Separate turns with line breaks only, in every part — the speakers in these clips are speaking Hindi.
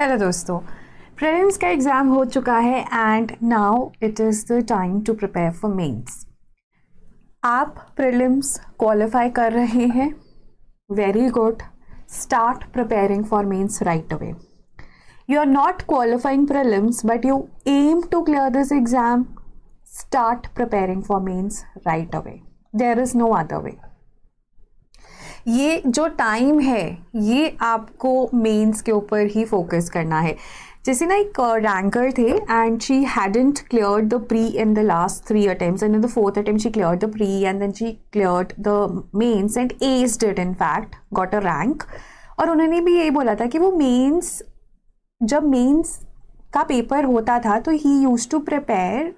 हेलो दोस्तों प्रीलिम्स का एग्ज़ाम हो चुका है and now it is the time to prepare for mains आप प्रीलिम्स क्वालिफाई कर रहे हैं very good start preparing for mains right away you are not qualifying prelims but you aim to clear this exam start preparing for mains right away there is no other way ये जो टाइम है ये आपको मेंस के ऊपर ही फोकस करना है जैसे ना एक रैंकर थे and she hadn't clear the pre in the last three attempt and in the fourth attempt she clear the pre and then she clear the mains and as did in fact got a rank और उन्होंने भी यही बोला था कि वो मेन्स जब मेन्स का पेपर होता था तो he used to prepare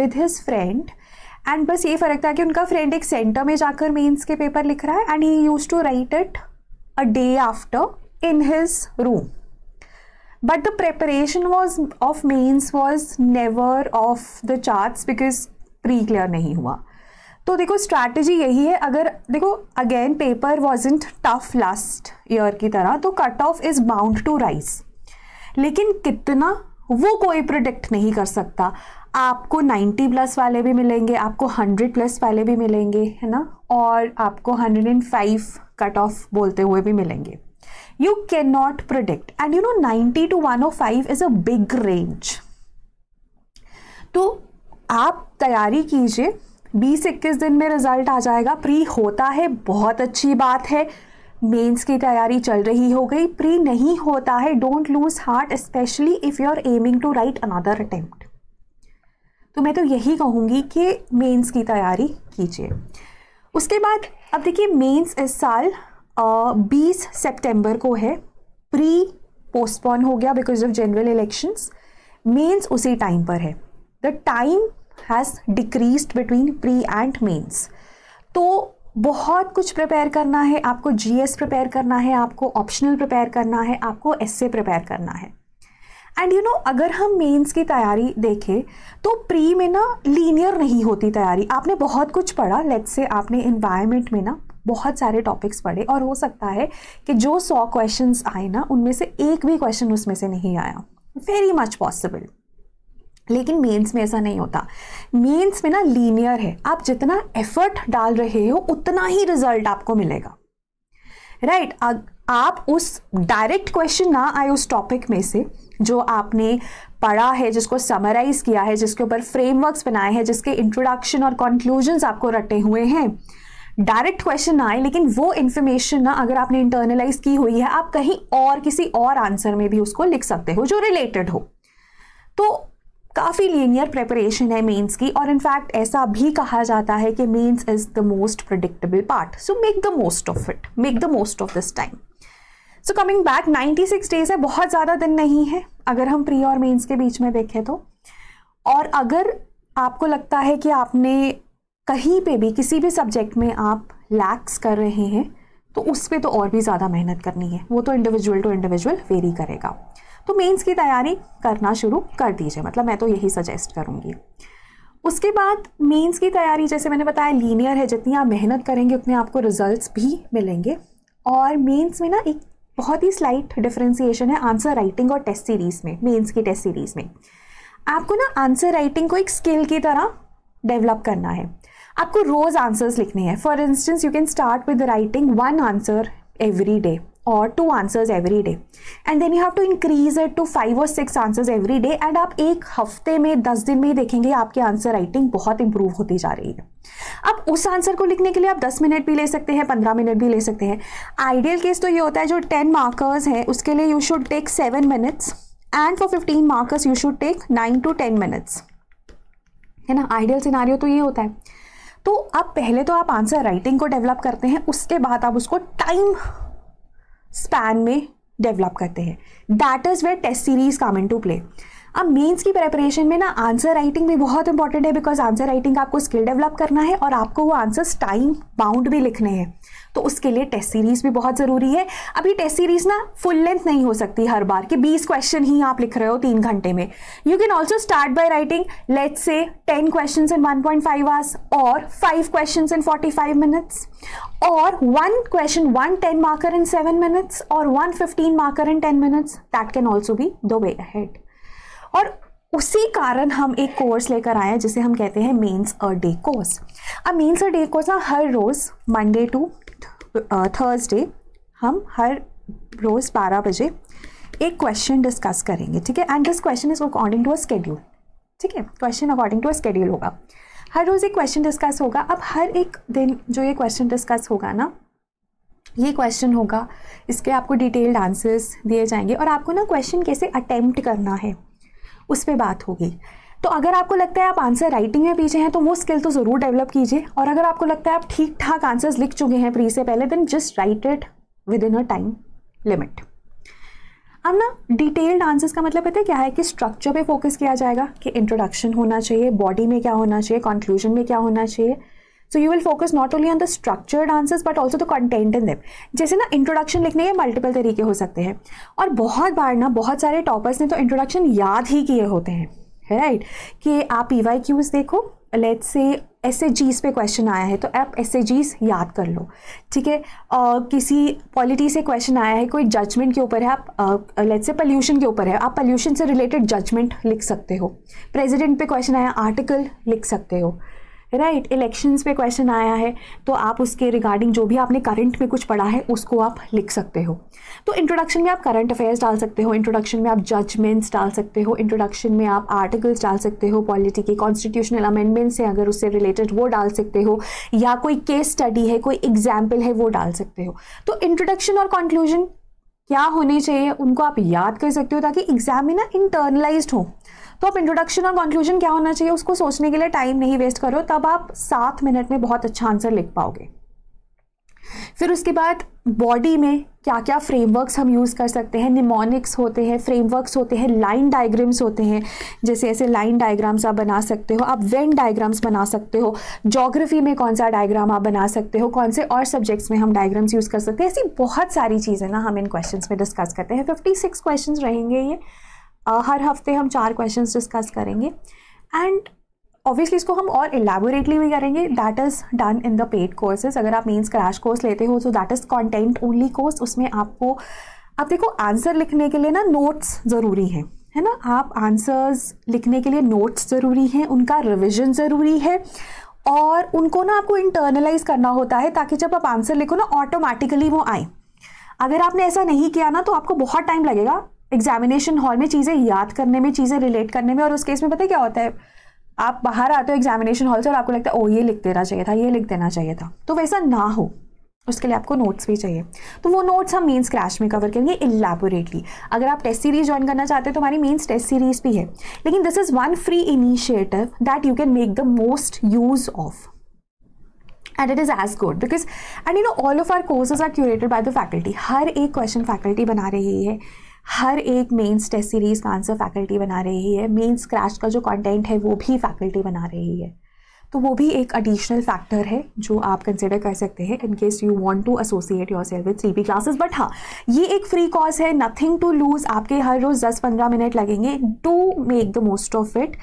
with his friend and बस ये फ़र्क था कि उनका फ्रेंड एक सेंटर में जाकर मेंस के पेपर लिख रहा है and he used to write it a day after in his room but the preparation was of mains was never off the chart because pre clear नहीं हुआ तो देखो स्ट्रैटेजी यही है अगर देखो again paper was in tough last year की तरह तो cut off is bound to rise लेकिन कितना वो कोई प्रोडिक्ट नहीं कर सकता आपको 90 प्लस वाले भी मिलेंगे आपको 100 प्लस वाले भी मिलेंगे है ना और आपको 105 कट ऑफ बोलते हुए भी मिलेंगे you can not predict and you know 90 to 105 is a big range तो आप तैयारी कीजिए बीस इक्कीस दिन में रिज़ल्ट आ जाएगा प्री होता है बहुत अच्छी बात है मेंस की तैयारी चल रही हो गई प्री नहीं होता है don't lose heart specially if you are aiming to write another attempt तो मैं तो यही कहूँगी कि मेंस की तैयारी कीजिए उसके बाद अब देखिए मेंस इस साल बीस सेप्टेम्बर को है प्री पोस्टपोन हो गया because of general elections mains उसी टाइम पर है the time has decrease between pre and mains तो बहुत कुछ प्रिपेयर करना है आपको जीएस प्रिपेयर करना है आपको ऑप्शनल प्रिपेयर करना है आपको एसए प्रिपेयर करना है एंड यू नो अगर हम मेंस की तैयारी देखें तो प्री में ना लीनियर नहीं होती तैयारी आपने बहुत कुछ पढ़ा लेट्स से आपने इन्वायरमेंट में ना बहुत सारे टॉपिक्स पढ़े और हो सकता है कि जो सौ क्वेश्चन आए ना उनमें से एक भी क्वेश्चन उसमें से नहीं आया वेरी मच पॉसिबल लेकिन मेंस में ऐसा नहीं होता मेंस में ना लीनियर है आप जितना एफर्ट डाल रहे हो उतना ही रिजल्ट आपको मिलेगा राइट right, आप उस डायरेक्ट क्वेश्चन ना आए उस टॉपिक में से जो आपने पढ़ा है जिसको समराइज किया है जिसके ऊपर फ्रेमवर्क्स बनाए हैं जिसके इंट्रोडक्शन और कंक्लूजन आपको रटे हुए हैं डायरेक्ट क्वेश्चन ना आए लेकिन वो इन्फॉर्मेशन ना अगर आपने इंटरनलाइज की हुई है आप कहीं और किसी और आंसर में भी उसको लिख सकते हो जो रिलेटेड हो तो काफ़ी लीनियर प्रेपरेशन है मेंस की और इनफैक्ट ऐसा भी कहा जाता है कि mains is the most predictable part so make the most of it make the most of this time so coming back 96 days है बहुत ज़्यादा दिन नहीं है अगर हम प्री और मेंस के बीच में देखें तो और अगर आपको लगता है कि आपने कहीं पे भी किसी भी सब्जेक्ट में आप लैक्स कर रहे हैं तो उस पर तो और भी ज़्यादा मेहनत करनी है वो तो इंडिविजुअल टू इंडिविजुअल वेरी करेगा तो मेंस की तैयारी करना शुरू कर दीजिए मतलब मैं तो यही सजेस्ट करूँगी उसके बाद मेंस की तैयारी जैसे मैंने बताया लीनियर है जितनी आप मेहनत करेंगे उतने आपको रिजल्ट्स भी मिलेंगे और मेंस में ना एक बहुत ही स्लाइट डिफ्रेंसीशन है आंसर राइटिंग और टेस्ट सीरीज़ में मेंस की टेस्ट सीरीज़ में आपको ना आंसर राइटिंग को एक स्किल की तरह डेवलप करना है आपको रोज़ आंसर्स लिखने हैं for instance you can start with writing one answer every day और two answers every day and then you have to increase it to five और six answers every day and आप एक हफ्ते में दस दिन में ही देखेंगे आपकी आंसर राइटिंग बहुत इंप्रूव होती जा रही है अब उस आंसर को लिखने के लिए आप दस मिनट भी ले सकते हैं पंद्रह मिनट भी ले सकते हैं आइडियल केस तो ये होता है जो टेन मार्कर्स हैं उसके लिए you should take seven minutes and for fifteen markers you should take nine to ten minutes है ना आइडियल सिनारियो तो ये होता है तो अब पहले तो आप आंसर राइटिंग को डेवलप करते हैं उसके बाद आप उसको टाइम स्पैन में डेवलप करते हैं that is where test series come in to play अब मेंस की प्रेपरेशन में ना आंसर राइटिंग भी बहुत इंपॉर्टेंट है बिकॉज आंसर राइटिंग आपको स्किल डेवलप करना है और आपको वो आंसर्स टाइम बाउंड भी लिखने हैं तो उसके लिए टेस्ट सीरीज भी बहुत ज़रूरी है अभी टेस्ट सीरीज ना फुल लेंथ नहीं हो सकती हर बार कि 20 क्वेश्चन ही आप लिख रहे हो तीन घंटे में you can also start by writing let's say 10 question in 1.5 point hours और 5 क्वेश्चन इन 45 मिनट्स और one question one ten marker in seven minutes और one fifteen marker in ten minutes that can also be the way head और उसी कारण हम एक कोर्स लेकर आए हैं जिसे हम कहते हैं मेंस अ डे कोर्स अब मेंस अ डे कोर्स ना हर रोज़ मंडे टू थर्सडे हम हर रोज़ बारह बजे एक क्वेश्चन डिस्कस करेंगे ठीक है and this question is according to a schedule ठीक है question according to a schedule होगा हर रोज़ एक क्वेश्चन डिस्कस होगा अब हर एक दिन जो ये क्वेश्चन डिस्कस होगा ना ये क्वेश्चन होगा इसके आपको डिटेल्ड आंसर्स दिए जाएंगे और आपको ना क्वेश्चन कैसे अटैम्प्ट करना है उस पर बात होगी तो अगर आपको लगता है आप आंसर राइटिंग में पीछे हैं तो वो स्किल तो ज़रूर डेवलप कीजिए और अगर आपको लगता है आप ठीक ठाक आंसर्स लिख चुके हैं प्री से पहले then just write it within a time limit अब ना डिटेल्ड आंसर्स का मतलब पता है क्या है कि स्ट्रक्चर पे फोकस किया जाएगा कि इंट्रोडक्शन होना चाहिए बॉडी में क्या होना चाहिए कंक्लूजन में क्या होना चाहिए so you will focus not only on the structured answers but also the content in them जैसे ना इंट्रोडक्शन लिखने के मल्टीपल तरीके हो सकते हैं और बहुत बार ना बहुत सारे टॉपर्स ने तो इंट्रोडक्शन याद ही किए होते हैं राइट राइट कि आप ई वाई क्यूज देखो let say S A Gs पे क्वेश्चन आया है तो आप एस ए जीज याद कर लो ठीक है किसी पॉलिटी से क्वेश्चन आया है कोई जजमेंट के ऊपर है आप लेट से पल्यूशन के ऊपर है आप पल्यूशन से रिलेटेड जजमेंट लिख सकते हो प्रेजिडेंट पे क्वेश्चन आया आर्टिकल लिख सकते हो राइट इलेक्शन इलेक्शंस पे क्वेश्चन आया है तो आप उसके रिगार्डिंग जो भी आपने करंट में कुछ पढ़ा है उसको आप लिख सकते हो तो इंट्रोडक्शन में आप करंट अफेयर्स डाल सकते हो इंट्रोडक्शन में आप जजमेंट्स डाल सकते हो इंट्रोडक्शन में आप आर्टिकल्स डाल सकते हो पॉलिटी के कॉन्स्टिट्यूशनल अमेंडमेंट्स हैं अगर उससे रिलेटेड वो डाल सकते हो या कोई केस स्टडी है कोई एग्जाम्पल है वो डाल सकते हो तो इंट्रोडक्शन और कंक्लूजन क्या होने चाहिए उनको आप याद कर सकते हो ताकि एग्जाम में ना इंटरनलाइज हो तो आप इंट्रोडक्शन और कंक्लूजन क्या होना चाहिए उसको सोचने के लिए टाइम नहीं वेस्ट करो तब आप सात मिनट में बहुत अच्छा आंसर लिख पाओगे फिर उसके बाद बॉडी में क्या क्या फ्रेमवर्क्स हम यूज़ कर सकते हैं निमोनिक्स होते हैं फ्रेमवर्क्स होते हैं लाइन डायग्राम्स होते हैं जैसे ऐसे लाइन डायग्राम्स आप बना सकते हो आप वेन डायग्राम्स बना सकते हो जोग्राफी में कौन सा डायग्राम आप बना सकते हो कौन से और सब्जेक्ट्स में हम डायग्राम्स यूज़ कर सकते हैं ऐसी बहुत सारी चीज़ें ना हम इन क्वेश्चन में डिस्कस करते हैं फिफ्टी सिक्स क्वेश्चन रहेंगे ये हर हफ्ते हम चार क्वेश्चंस डिस्कस करेंगे एंड ऑब्वियसली इसको हम और एलेबोरेटली भी करेंगे that is done in the paid courses अगर आप मेंस क्रैश कोर्स लेते हो तो that is content only course उसमें आपको आप देखो आंसर लिखने के लिए ना नोट्स ज़रूरी हैं है ना आप आंसर्स लिखने के लिए नोट्स ज़रूरी हैं उनका रिविजन ज़रूरी है और उनको ना आपको इंटरनलाइज करना होता है ताकि जब आप आंसर लिखो ना ऑटोमेटिकली वो आए अगर आपने ऐसा नहीं किया ना तो आपको बहुत टाइम लगेगा एग्जामिनेशन हॉल में चीज़ें याद करने में चीज़ें रिलेट करने में और उस केस में पता है क्या होता है आप बाहर आते हो एग्जामिनेशन हॉल से और आपको लगता है ओ ये लिख देना चाहिए था ये लिख देना चाहिए था तो वैसा ना हो उसके लिए आपको नोट्स भी चाहिए तो वो नोट्स हम मेंस क्लैश में कवर करेंगे इलेबोरेटली अगर आप टेस्ट सीरीज ज्वाइन करना चाहते हो तो हमारी मेंस टेस्ट सीरीज भी है लेकिन this is one free initiative that you can make the most use of and it is as good because and you know all of our courses are curated by the faculty हर एक क्वेश्चन फैकल्टी बना रही है हर एक मेंस टेस्ट सीरीज़ का आंसर फैकल्टी बना रही है मेंस क्रैश का जो कंटेंट है वो भी फैकल्टी बना रही है तो वो भी एक एडिशनल फैक्टर है जो आप कंसिडर कर सकते हैं in case you want to associate yourself with C classes but हाँ ये एक फ्री कॉज है नथिंग टू लूज़ आपके हर रोज़ दस पंद्रह मिनट लगेंगे do make the most of it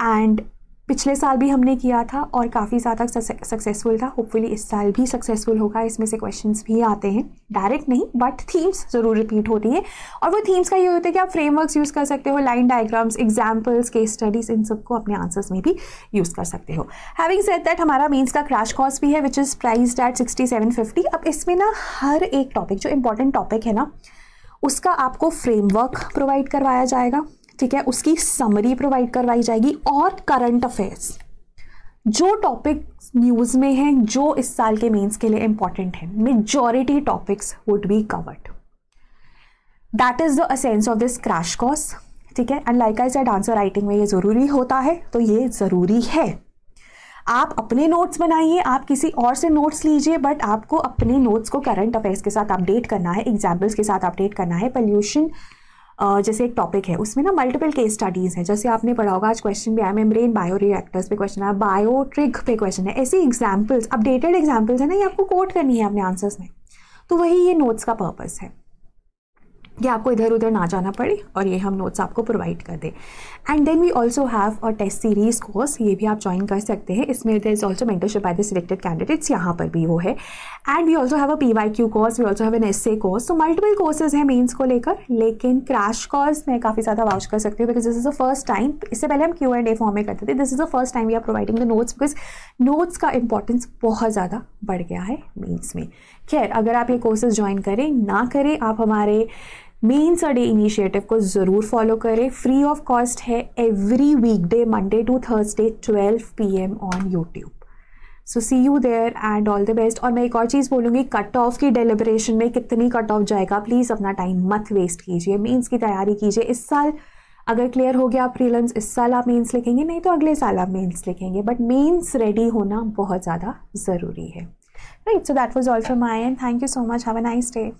and पिछले साल भी हमने किया था और काफ़ी ज़्यादा सक्सेसफुल था होपफुली इस साल भी सक्सेसफुल होगा इसमें से क्वेश्चंस भी आते हैं डायरेक्ट नहीं बट थीम्स ज़रूर रिपीट होती हैं और वो थीम्स का ये होता है कि आप फ्रेमवर्क्स यूज़ कर सकते हो line diagrams examples case studies इन सबको अपने आंसर्स में भी यूज़ कर सकते हो हैविंग सेट दैट हमारा मीन्स का क्रैश कॉर्स भी है which is priced at sixty seven fifty अब इसमें ना हर एक टॉपिक जो इंपॉर्टेंट टॉपिक है ना उसका आपको फ्रेमवर्क प्रोवाइड करवाया जाएगा ठीक है उसकी समरी प्रोवाइड करवाई जाएगी और करंट अफेयर्स जो टॉपिक न्यूज़ में हैं जो इस साल के मेंस के लिए इम्पॉर्टेंट हैं majority topics would be covered that is the essence of this crash course ठीक है and like I said answer writing में ये ज़रूरी होता है तो ये ज़रूरी है आप अपने नोट्स बनाइए आप किसी और से नोट्स लीजिए बट आपको अपने नोट्स को करंट अफेयर्स के साथ अपडेट करना है एग्जाम्पल्स के साथ अपडेट करना है पॉल्यूशन जैसे एक टॉपिक है उसमें ना मल्टीपल केस स्टडीज़ हैं जैसे आपने पढ़ा होगा आज क्वेश्चन भी आया मेम्ब्रेन बायो रिएक्टर्स पे क्वेश्चन आया बायोट्रिक पे क्वेश्चन है ऐसी एग्जाम्पल्स अपडेटेड एग्जाम्पल्स हैं ना ये आपको कोट करनी है अपने आंसर्स में तो वही ये नोट्स का पर्पज़ है कि आपको इधर उधर ना जाना पड़े और ये हम नोट्स आपको प्रोवाइड कर दें and then we also have a test series course ये भी आप ज्वाइन कर सकते हैं इसमें there is also mentorship by the selected candidates यहाँ पर भी वो है and we also have a P Y Q course we also have N S A course तो मल्टीपल कोर्सेज हैं मेन्स को लेकर लेकिन क्रैश कोर्स मैं काफ़ी ज़्यादा वाउच कर सकती हूँ because this is the first time इससे पहले हम क्यू एंड ए फॉर्म में करते थे this is the first time we are providing the notes because notes का इंपॉर्टेंस बहुत ज़्यादा बढ़ गया है मेन्स में खैर अगर आप ये कोर्सेज ज्वाइन करें ना करें आप हमारे मेन सडे इनिशिएटिव को ज़रूर फॉलो करें फ्री ऑफ कॉस्ट है every weekday Monday to Thursday 12 PM on YouTube so see you there and all the best और मैं एक और चीज़ बोलूँगी कट ऑफ की डेलिब्रेशन में कितनी कट ऑफ जाएगा प्लीज़ अपना टाइम मत वेस्ट कीजिए मेन्स की तैयारी कीजिए इस साल अगर क्लियर हो गया आप प्रीलम्स इस साल आप मेन्स लिखेंगे नहीं तो अगले साल आप मेन्स लिखेंगे बट मेन्स रेडी होना बहुत ज़्यादा ज़रूरी है right so that was all my end thank you so much have a nice day